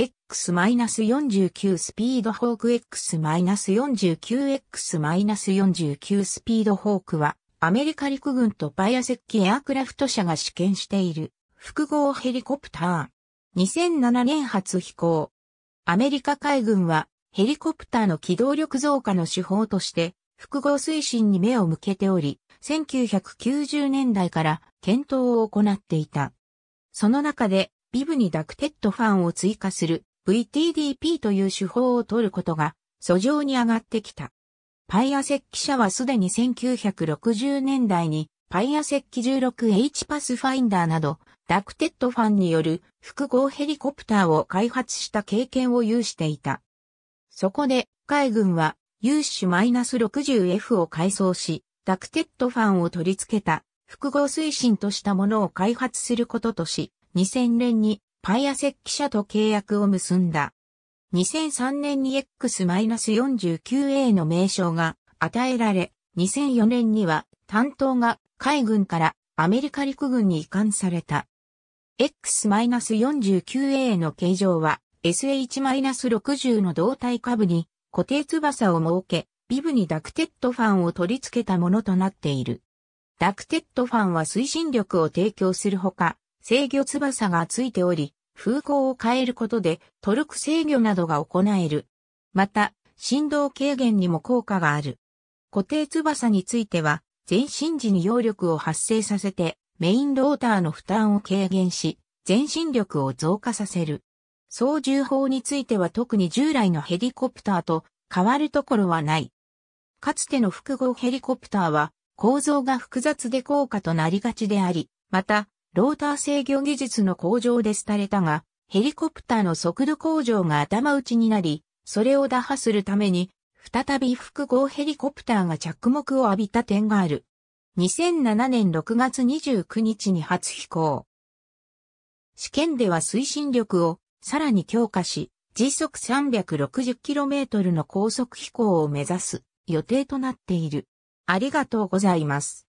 X-49 スピードホーク X-49X-49 スピードホークは、アメリカ陸軍とバイアセッキエアクラフト社が試験している、複合ヘリコプター。2007年初飛行。アメリカ海軍は、ヘリコプターの機動力増加の手法として、複合推進に目を向けており、1990年代から検討を行っていた。その中で、ビブにダクテッドファンを追加する VTDP という手法を取ることが訴状に上がってきた。パイア石器社はすでに1960年代にパイア石器 16H パスファインダーなどダクテッドファンによる複合ヘリコプターを開発した経験を有していた。そこで海軍は有種 -60F を改装し、ダクテッドファンを取り付けた複合推進としたものを開発することとし、2000年にパイアセッキ社と契約を結んだ。2003年に X-49A の名称が与えられ、2004年には担当が海軍からアメリカ陸軍に移管された。X-49A の形状は SH-60 の胴体下部に固定翼を設け、ビブにダクテッドファンを取り付けたものとなっている。ダクテッドファンは推進力を提供するほか、制御翼がついており、風向を変えることでトルク制御などが行える。また、振動軽減にも効果がある。固定翼については、前進時に揚力を発生させて、メインローターの負担を軽減し、前進力を増加させる。操縦法については特に従来のヘリコプターと変わるところはない。かつての複合ヘリコプターは構造が複雑で高価となりがちであり、またローター制御技術の向上で廃れたが、ヘリコプターの速度向上が頭打ちになり、それを打破するために、再び複合ヘリコプターが着目を浴びた点がある。2007年6月29日に初飛行。試験では推進力をさらに強化し、時速 360km の高速飛行を目指す予定となっている。ありがとうございます。